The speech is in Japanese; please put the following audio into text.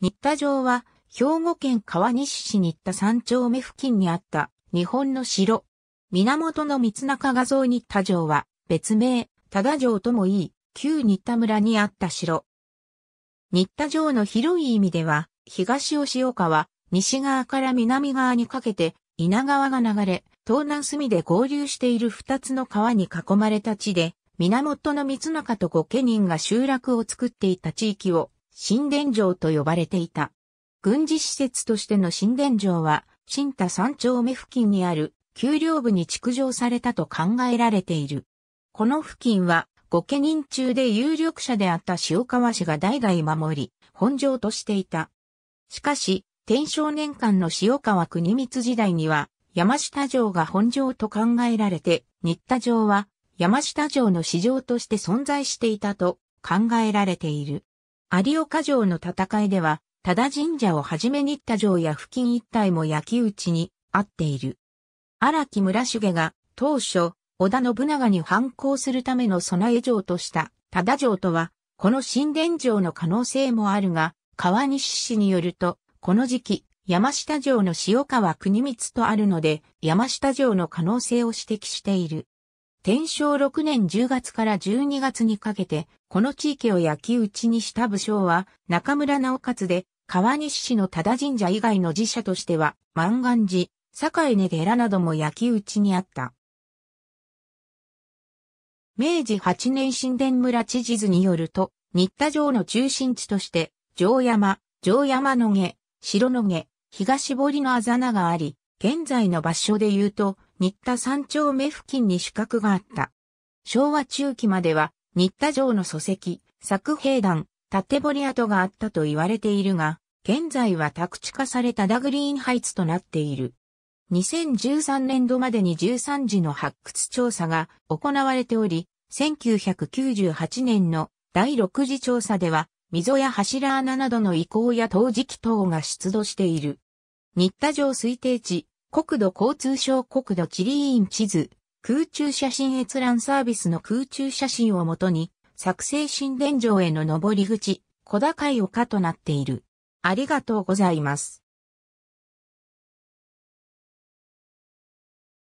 新田城は、兵庫県川西市新田三丁目付近にあった日本の城。源の三中画像新田城は、別名、多田城ともいい、旧新田村にあった城。新田城の広い意味では、東吉岡川、西側から南側にかけて、稲川が流れ、東南隅で合流している二つの川に囲まれた地で、源の三中と御家人が集落を作っていた地域を神殿城と呼ばれていた。軍事施設としての神殿城は、新田三丁目付近にある丘陵部に築城されたと考えられている。この付近は、御家人中で有力者であった塩川氏が代々守り、本城としていた。しかし、天正年間の塩川国光時代には、山下城が本城と考えられて、新田城は山下城の市場として存在していたと考えられている。有岡城の戦いでは、多田神社をはじめ新田城や付近一帯も焼き討ちにあっている。荒木村重が当初、織田信長に反抗するための備え城とした多田城とは、この神殿城の可能性もあるが、川西氏によると、この時期、山下城の塩川国光とあるので、山下城の可能性を指摘している。天正6年10月から12月にかけて、この地域を焼き討ちにした武将は、中村直勝で、川西市の多田神社以外の寺社としては、万願寺、境根寺なども焼き討ちにあった。明治8年神殿村知事図によると、新田城の中心地として、城山、城山野毛、城野毛、東堀のあざながあり、現在の場所で言うと、新田三丁目付近に主角があった。昭和中期までは、新田城の礎石、作兵団、縦堀跡があったと言われているが、現在は宅地化されたダグリーンハイツとなっている。2013年度までに13時の発掘調査が行われており、1998年の第6次調査では、溝や柱穴などの遺構や陶磁器等が出土している。新田城推定地国土交通省国土地理院地図、空中写真閲覧サービスの空中写真をもとに、作成神殿城への登り口、小高い丘となっている。ありがとうございます。